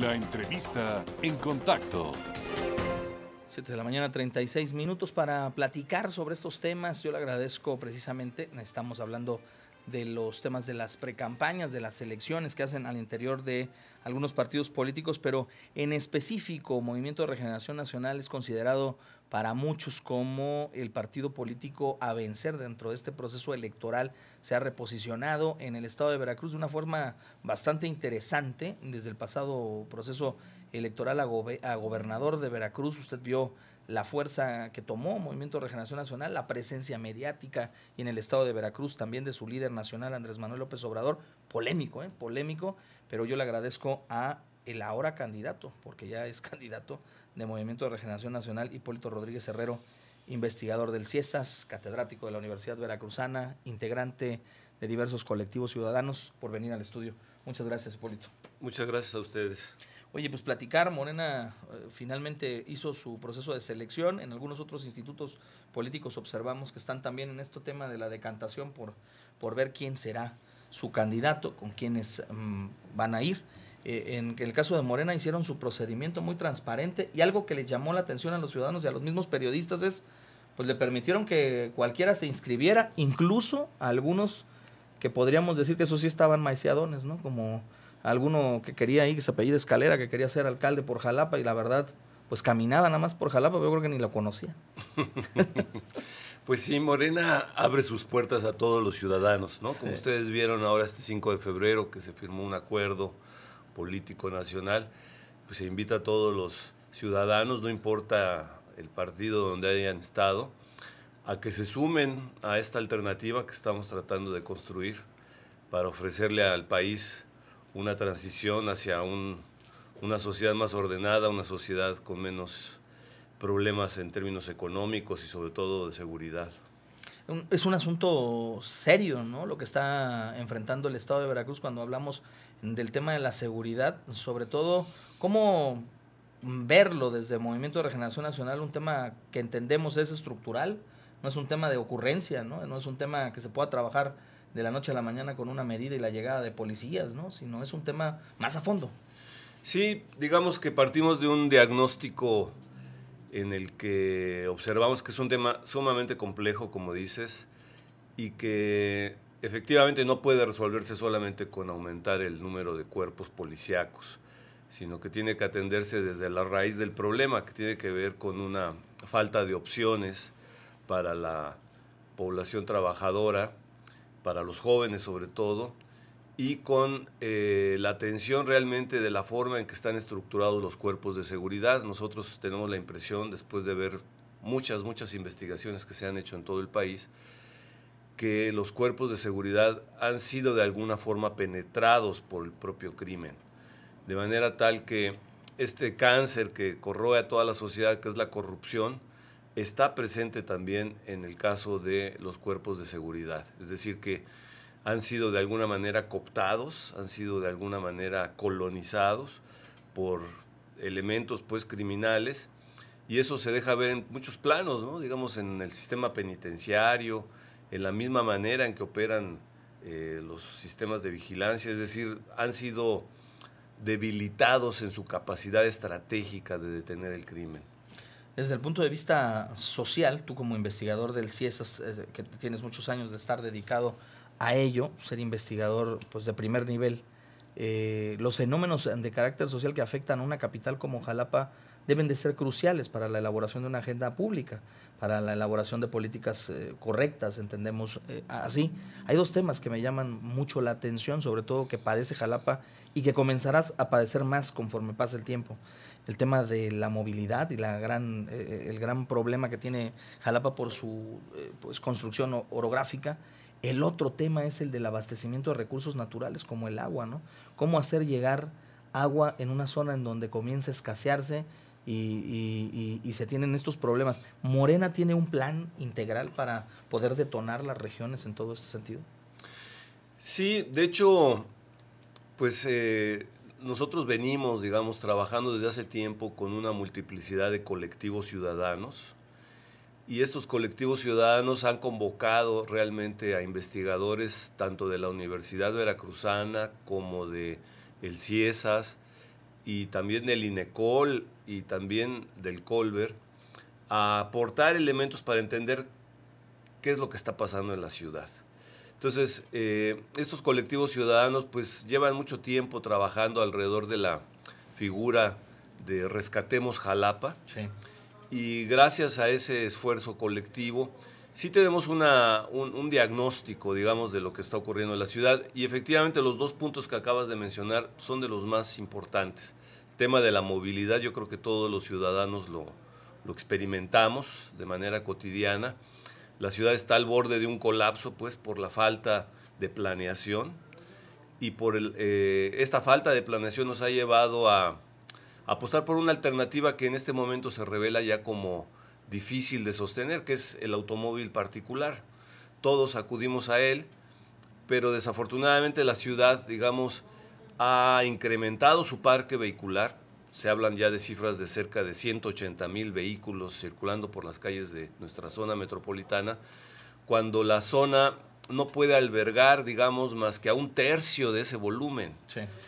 La entrevista en contacto. 7 de la mañana, 36 minutos para platicar sobre estos temas. Yo le agradezco precisamente, estamos hablando de los temas de las precampañas, de las elecciones que hacen al interior de algunos partidos políticos, pero en específico Movimiento de Regeneración Nacional es considerado para muchos como el partido político a vencer dentro de este proceso electoral. Se ha reposicionado en el estado de Veracruz de una forma bastante interesante desde el pasado proceso electoral a, a gobernador de Veracruz. Usted vio la fuerza que tomó Movimiento de Regeneración Nacional, la presencia mediática y en el estado de Veracruz también de su líder nacional Andrés Manuel López Obrador, polémico, ¿eh? polémico, pero yo le agradezco a el ahora candidato, porque ya es candidato de Movimiento de Regeneración Nacional, Hipólito Rodríguez Herrero, investigador del CIESAS, catedrático de la Universidad Veracruzana, integrante de diversos colectivos ciudadanos, por venir al estudio. Muchas gracias, Hipólito. Muchas gracias a ustedes. Oye, pues platicar, Morena eh, finalmente hizo su proceso de selección, en algunos otros institutos políticos observamos que están también en este tema de la decantación por, por ver quién será su candidato, con quiénes mm, van a ir. Eh, en el caso de Morena hicieron su procedimiento muy transparente y algo que les llamó la atención a los ciudadanos y a los mismos periodistas es, pues le permitieron que cualquiera se inscribiera, incluso a algunos que podríamos decir que eso sí estaban maiciadones, ¿no? Como alguno que quería ahí, que se apellida Escalera, que quería ser alcalde por Jalapa y la verdad, pues caminaba nada más por Jalapa, pero yo creo que ni lo conocía. pues sí, Morena abre sus puertas a todos los ciudadanos, ¿no? Como ustedes vieron ahora este 5 de febrero que se firmó un acuerdo político nacional, pues se invita a todos los ciudadanos, no importa el partido donde hayan estado, a que se sumen a esta alternativa que estamos tratando de construir para ofrecerle al país una transición hacia una sociedad más ordenada, una sociedad con menos problemas en términos económicos y sobre todo de seguridad. Es un asunto serio, Lo que está enfrentando el Estado de Veracruz cuando hablamos del tema de la seguridad, sobre todo cómo verlo desde el Movimiento de Regeneración Nacional, un tema que entendemos es estructural, no es un tema de ocurrencia, ¿no? No es un tema que se pueda trabajar de la noche a la mañana con una medida y la llegada de policías, ¿no? Sino es un tema más a fondo. Sí, digamos que partimos de un diagnóstico en el que observamos que es un tema sumamente complejo, como dices, y que efectivamente no puede resolverse solamente con aumentar el número de cuerpos policíacos, sino que tiene que atenderse desde la raíz del problema, que tiene que ver con una falta de opciones para la población trabajadora para los jóvenes sobre todo, y con eh, la atención realmente de la forma en que están estructurados los cuerpos de seguridad. Nosotros tenemos la impresión, después de ver muchas, muchas investigaciones que se han hecho en todo el país, que los cuerpos de seguridad han sido de alguna forma penetrados por el propio crimen. De manera tal que este cáncer que corroe a toda la sociedad, que es la corrupción, está presente también en el caso de los cuerpos de seguridad. Es decir, que han sido de alguna manera cooptados, han sido de alguna manera colonizados por elementos pues criminales y eso se deja ver en muchos planos, digamos en el sistema penitenciario, en la misma manera en que operan eh, los sistemas de vigilancia, es decir, han sido debilitados en su capacidad estratégica de detener el crimen. Desde el punto de vista social, tú como investigador del CIESAS, e que tienes muchos años de estar dedicado a ello, ser investigador pues, de primer nivel, eh, los fenómenos de carácter social que afectan a una capital como Jalapa, deben de ser cruciales para la elaboración de una agenda pública, para la elaboración de políticas eh, correctas, entendemos eh, así. Hay dos temas que me llaman mucho la atención, sobre todo que padece Jalapa y que comenzarás a padecer más conforme pasa el tiempo. El tema de la movilidad y la gran, eh, el gran problema que tiene Jalapa por su pues, construcción orográfica. El otro tema es el del abastecimiento de recursos naturales como el agua, ¿no? Cómo hacer llegar agua en una zona en donde comienza a escasearse y, se tienen estos problemas. ¿Morena tiene un plan integral para poder detonar las regiones en todo este sentido? Sí, de hecho, pues eh, nosotros venimos, digamos, trabajando desde hace tiempo con una multiplicidad de colectivos ciudadanos y estos colectivos ciudadanos han convocado realmente a investigadores tanto de la Universidad Veracruzana como de el CIESAS, y también del INECOL y también del Colver a aportar elementos para entender qué es lo que está pasando en la ciudad. Entonces, eh, estos colectivos ciudadanos pues llevan mucho tiempo trabajando alrededor de la figura de Rescatemos Jalapa sí. y gracias a ese esfuerzo colectivo, sí tenemos un, diagnóstico, digamos, de lo que está ocurriendo en la ciudad y efectivamente los dos puntos que acabas de mencionar son de los más importantes. El tema de la movilidad, yo creo que todos los ciudadanos lo, experimentamos de manera cotidiana. La ciudad está al borde de un colapso, pues, por la falta de planeación y por el, eh, esta falta de planeación nos ha llevado a apostar por una alternativa que en este momento se revela ya como difícil de sostener, que es el automóvil particular. Todos acudimos a él, pero desafortunadamente la ciudad, digamos, ha incrementado su parque vehicular. Se hablan ya de cifras de cerca de 180 mil vehículos circulando por las calles de nuestra zona metropolitana, cuando la zona no puede albergar, digamos, más que a un tercio de ese volumen.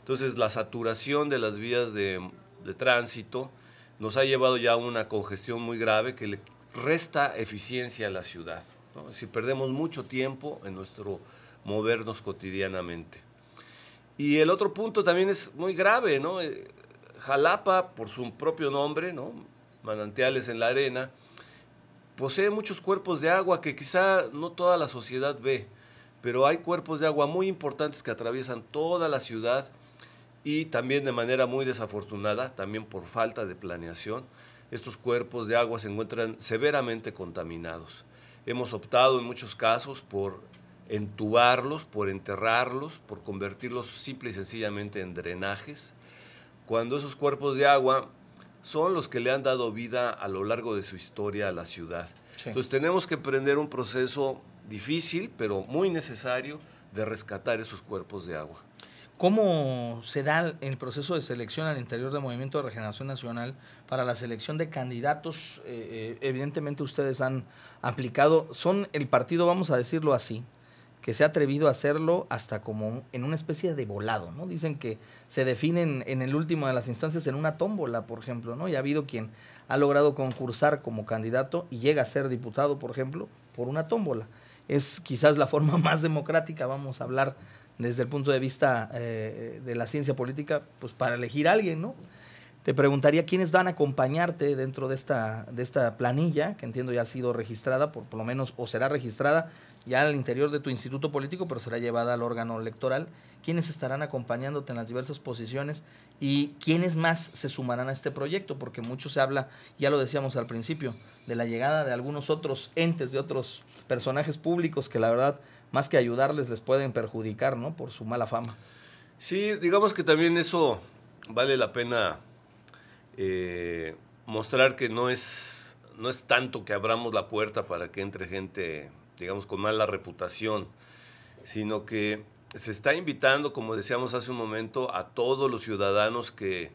Entonces, la saturación de las vías de tránsito, nos ha llevado ya a una congestión muy grave que le resta eficiencia a la ciudad. Si perdemos mucho tiempo en nuestro movernos cotidianamente. Y el otro punto también es muy grave, ¿no? Eh, Jalapa, por su propio nombre, ¿no? Manantiales en la arena, posee muchos cuerpos de agua que quizá no toda la sociedad ve, pero hay cuerpos de agua muy importantes que atraviesan toda la ciudad y también de manera muy desafortunada, también por falta de planeación, estos cuerpos de agua se encuentran severamente contaminados. Hemos optado en muchos casos por entubarlos, por enterrarlos, por convertirlos simple y sencillamente en drenajes, cuando esos cuerpos de agua son los que le han dado vida a lo largo de su historia a la ciudad. Entonces tenemos que emprender un proceso difícil, pero muy necesario, de rescatar esos cuerpos de agua. ¿Cómo se da el proceso de selección al interior del Movimiento de Regeneración Nacional para la selección de candidatos? Eh, eh, evidentemente ustedes han aplicado, son el partido, vamos a decirlo así, que se ha atrevido a hacerlo hasta como en una especie de volado, ¿no? Dicen que se definen en el último de las instancias en una tómbola, por ejemplo, ¿no? Y ha habido quien ha logrado concursar como candidato y llega a ser diputado, por ejemplo, por una tómbola. Es quizás la forma más democrática, vamos a hablar desde el punto de vista eh, de la ciencia política, pues para elegir a alguien, ¿no? Te preguntaría quiénes van a acompañarte dentro de esta, de esta planilla, que entiendo ya ha sido registrada, por, por lo menos, o será registrada, ya al interior de tu instituto político, pero será llevada al órgano electoral, quiénes estarán acompañándote en las diversas posiciones y quiénes más se sumarán a este proyecto, porque mucho se habla, ya lo decíamos al principio, de la llegada de algunos otros entes, de otros personajes públicos que la verdad, más que ayudarles, les pueden perjudicar, ¿no? Por su mala fama. Sí, digamos que también eso vale la pena eh, mostrar que no es, no es tanto que abramos la puerta para que entre gente digamos, con mala reputación, sino que se está invitando, como decíamos hace un momento, a todos los ciudadanos que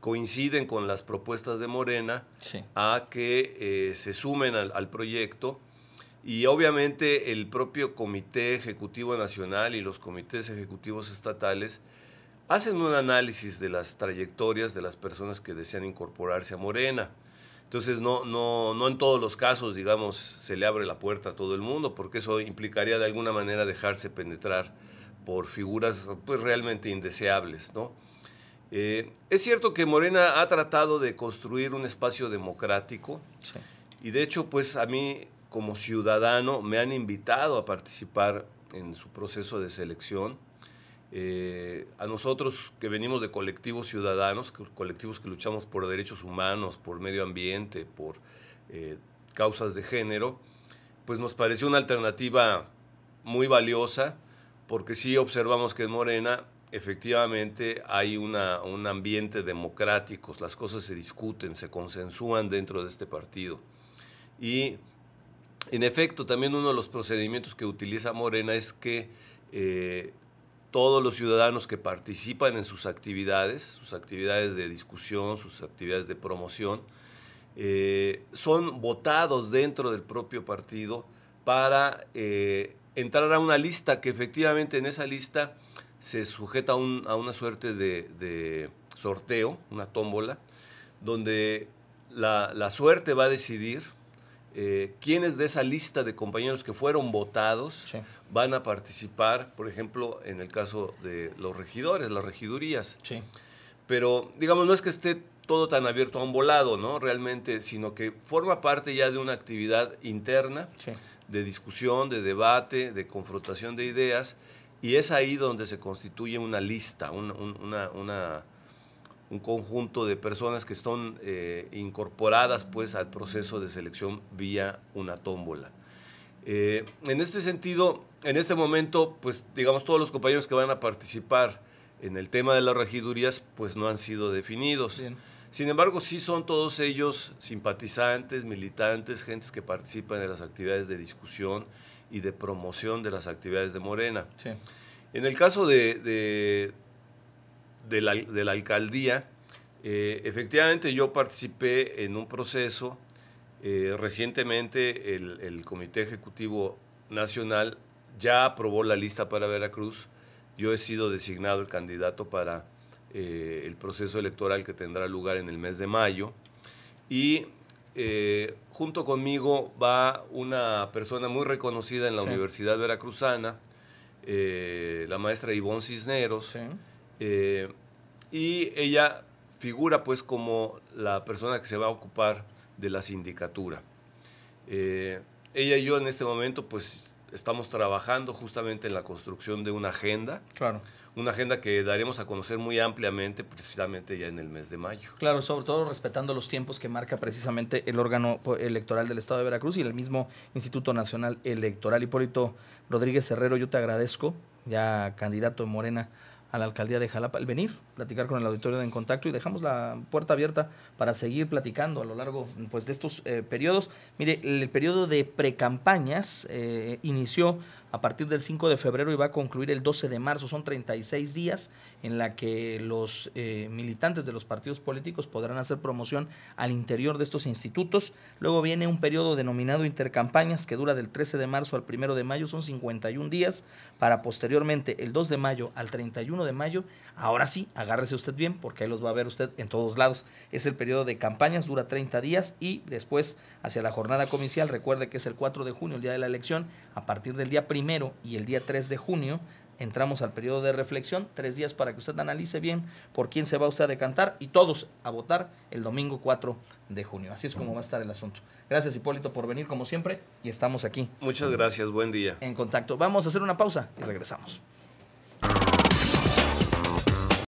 coinciden con las propuestas de Morena a que eh, se sumen al, proyecto. Y obviamente el propio Comité Ejecutivo Nacional y los comités ejecutivos estatales hacen un análisis de las trayectorias de las personas que desean incorporarse a Morena. Entonces, no, no, no en todos los casos, digamos, se le abre la puerta a todo el mundo, porque eso implicaría de alguna manera dejarse penetrar por figuras pues, realmente indeseables. Eh, es cierto que Morena ha tratado de construir un espacio democrático y de hecho, pues a mí como ciudadano me han invitado a participar en su proceso de selección eh, a nosotros que venimos de colectivos ciudadanos, colectivos que luchamos por derechos humanos, por medio ambiente, por eh, causas de género, pues nos pareció una alternativa muy valiosa, porque sí observamos que en Morena efectivamente hay una, un ambiente democrático, las cosas se discuten, se consensúan dentro de este partido. Y en efecto, también uno de los procedimientos que utiliza Morena es que eh, todos los ciudadanos que participan en sus actividades, sus actividades de discusión, sus actividades de promoción, eh, son votados dentro del propio partido para eh, entrar a una lista que efectivamente en esa lista se sujeta a, una suerte de, sorteo, una tómbola, donde la suerte va a decidir eh, quiénes de esa lista de compañeros que fueron votados van a participar, por ejemplo, en el caso de los regidores, las regidurías. Pero, digamos, no es que esté todo tan abierto a un volado, ¿no? Realmente, sino que forma parte ya de una actividad interna, de discusión, de debate, de confrontación de ideas, y es ahí donde se constituye una lista, una un conjunto de personas que están eh, incorporadas pues al proceso de selección vía una tómbola. Eh, en este sentido, en este momento, pues digamos todos los compañeros que van a participar en el tema de las regidurías, pues no han sido definidos. Sin embargo, sí son todos ellos simpatizantes, militantes, gentes que participan en las actividades de discusión y de promoción de las actividades de Morena. En el caso de de la, alcaldía. Eh, efectivamente yo participé en un proceso, eh, recientemente el, Comité Ejecutivo Nacional ya aprobó la lista para Veracruz, yo he sido designado el candidato para eh, el proceso electoral que tendrá lugar en el mes de mayo y junto conmigo va una persona muy reconocida en la Universidad Veracruzana, la maestra Ivonne Cisneros. Eh, y ella figura pues como la persona que se va a ocupar de la sindicatura. Eh, ella y yo en este momento pues estamos trabajando justamente en la construcción de una agenda. Claro. Una agenda que daremos a conocer muy ampliamente precisamente ya en el mes de mayo. Claro, sobre todo respetando los tiempos que marca precisamente el órgano electoral del Estado de Veracruz y el mismo Instituto Nacional Electoral. Hipólito Rodríguez Herrero, yo te agradezco, ya candidato de Morena a la alcaldía de Jalapa, el venir, platicar con el auditorio de En Contacto y dejamos la puerta abierta para seguir platicando a lo largo pues, de estos eh, periodos. Mire, el periodo de precampañas eh, inició a partir del 5 de febrero y va a concluir el 12 de marzo. Son 36 días en la que los eh, militantes de los partidos políticos podrán hacer promoción al interior de estos institutos. Luego viene un periodo denominado intercampañas que dura del 13 de marzo al 1 de mayo, son 51 días, para posteriormente el 2 de mayo al 31 de mayo. Ahora sí, agárrese usted bien porque ahí los va a ver usted en todos lados. Es el periodo de campañas, dura 30 días y después hacia la jornada comicial, recuerde que es el 4 de junio, el día de la elección, a partir del día primero y el día 3 de junio entramos al periodo de reflexión, tres días para que usted analice bien por quién se va usted a decantar y todos a votar el domingo 4 de junio. Así es como va a estar el asunto. Gracias Hipólito por venir como siempre y estamos aquí. Muchas gracias, buen día. En contacto. Vamos a hacer una pausa y regresamos.